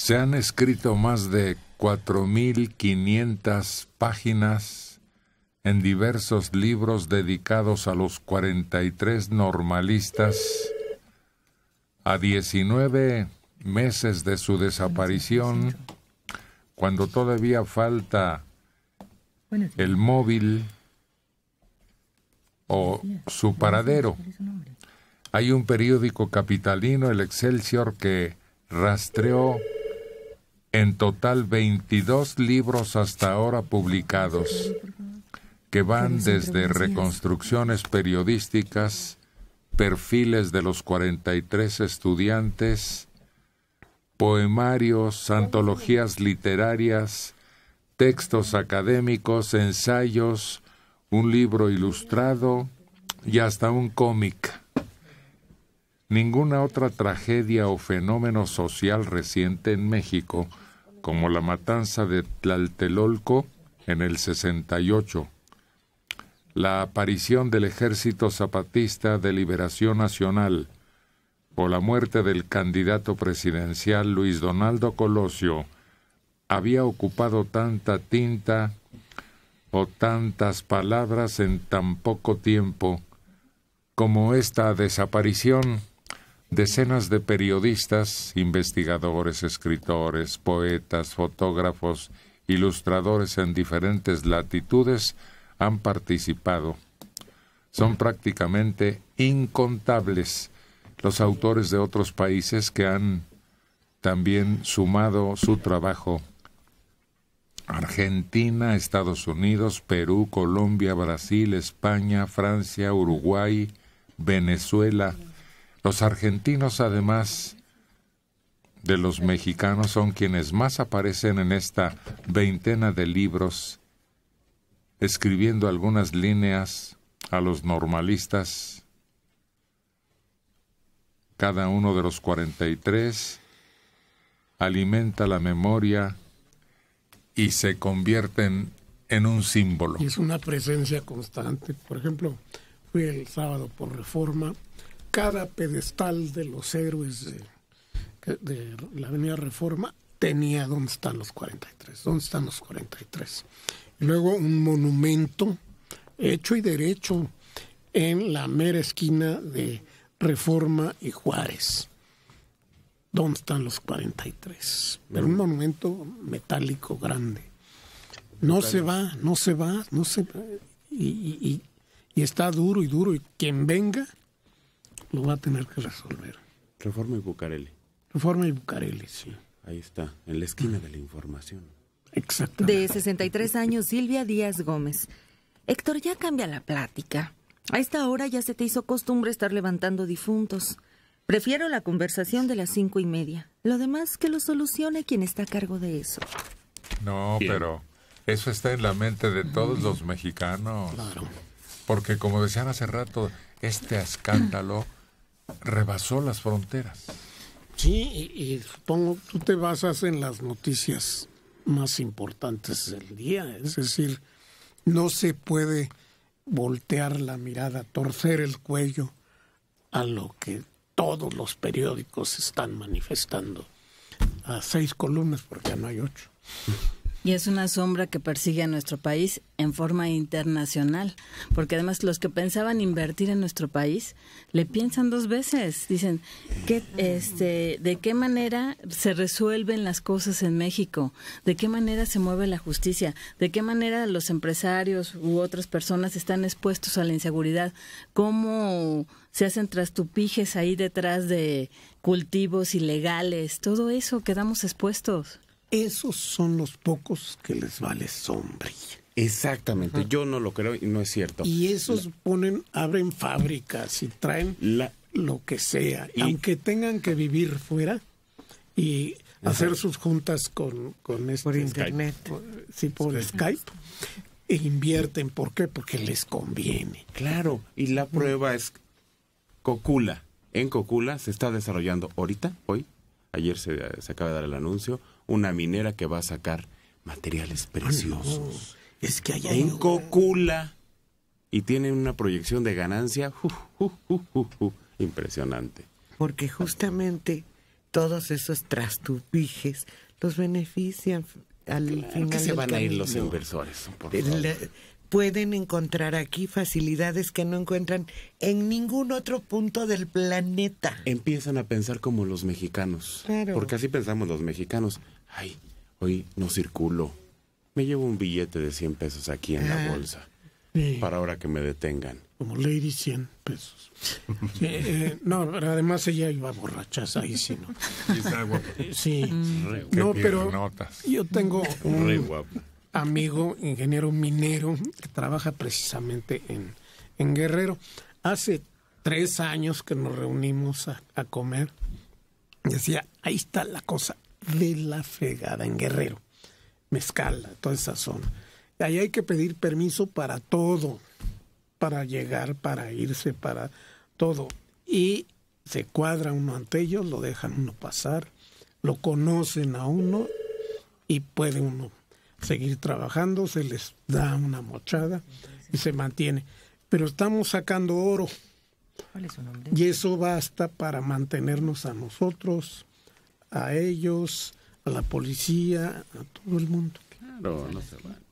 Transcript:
Se han escrito más de 4.500 páginas en diversos libros dedicados a los 43 normalistas a 19 meses de su desaparición, cuando todavía falta el móvil o su paradero. Hay un periódico capitalino, el Excelsior, que rastreó en total 22 libros hasta ahora publicados, que van desde reconstrucciones periodísticas, perfiles de los 43 estudiantes, poemarios, antologías literarias, textos académicos, ensayos, un libro ilustrado y hasta un cómic. Ninguna otra tragedia o fenómeno social reciente en México, como la matanza de Tlaltelolco en el 68, la aparición del Ejército Zapatista de Liberación Nacional o la muerte del candidato presidencial Luis Donaldo Colosio, había ocupado tanta tinta o tantas palabras en tan poco tiempo como esta desaparición. Decenas de periodistas, investigadores, escritores, poetas, fotógrafos, ilustradores en diferentes latitudes han participado. Son prácticamente incontables los autores de otros países que han también sumado su trabajo. Argentina, Estados Unidos, Perú, Colombia, Brasil, España, Francia, Uruguay, Venezuela, los argentinos, además de los mexicanos, son quienes más aparecen en esta veintena de libros, escribiendo algunas líneas a los normalistas, cada uno de los 43 alimenta la memoria y se convierten en un símbolo. es una presencia constante. Por ejemplo, fui el sábado por reforma cada pedestal de los héroes de, la Avenida Reforma tenía dónde están los 43, dónde están los 43. luego un monumento hecho y derecho en la mera esquina de Reforma y Juárez. ¿Dónde están los 43? Pero un monumento metálico grande. No se va, no se va, no se va. Y, y está duro y duro. Y quien venga lo va a tener que resolver. Reforma y Bucareli. Reforma y Bucareli, sí. Ahí está, en la esquina de la información. Exacto. De 63 años, Silvia Díaz Gómez. Héctor, ya cambia la plática. A esta hora ya se te hizo costumbre estar levantando difuntos. Prefiero la conversación de las cinco y media. Lo demás que lo solucione quien está a cargo de eso. No, pero eso está en la mente de todos los mexicanos. Claro. Porque como decían hace rato, este escándalo rebasó las fronteras. Sí, y, supongo supongo tú te basas en las noticias más importantes del día, ¿eh? es decir, no se puede voltear la mirada, torcer el cuello a lo que todos los periódicos están manifestando. A seis columnas, porque ya no hay ocho. Y es una sombra que persigue a nuestro país en forma internacional, porque además los que pensaban invertir en nuestro país le piensan dos veces, dicen que este de qué manera se resuelven las cosas en México, de qué manera se mueve la justicia, de qué manera los empresarios u otras personas están expuestos a la inseguridad, cómo se hacen trastupijes ahí detrás de cultivos ilegales, todo eso quedamos expuestos. Esos son los pocos que les vale sombra. Exactamente, yo no lo creo y no es cierto. Y esos ponen, abren fábricas y traen lo que sea, aunque tengan que vivir fuera y hacer sus juntas con, con este por internet, sí, por Skype. E invierten, ¿por qué? Porque les conviene. Claro, y la mm. prueba es Cocula. En Cocula se está desarrollando ahorita, hoy, ayer se, se acaba de dar el anuncio, una minera que va a sacar materiales preciosos. Es que allá en Cocula y tiene una proyección de ganancia impresionante. Porque justamente todos esos trastupijes los benefician al final. que se van a ir los inversores? Eh, pueden encontrar aquí facilidades que no encuentran en ningún otro punto del planeta. Empiezan a pensar como los mexicanos. Porque así pensamos los mexicanos. Ay, hoy no circulo. Me llevo un billete de 100 pesos aquí en la ah. bolsa. Para ahora que me detengan. Como Lady 100 pesos. Eh, no, además ella iba borracha, ahí, sí, ¿no? Sí. Eh, no, pero yo tengo un amigo, ingeniero minero, que trabaja precisamente en, Guerrero. Hace tres años que nos reunimos a, a comer. Decía, ahí está la cosa, de la fregada en Guerrero, Mezcala, toda esa zona. Ahí hay que pedir permiso para todo, para llegar, para irse, para todo. Y se cuadra uno ante ellos, lo dejan uno pasar, lo conocen a uno y puede uno seguir trabajando, se les da una mochada y se mantiene. Pero estamos sacando oro. Y eso basta para mantenernos a nosotros, a ellos, a la policía, a todo el mundo. Claro, no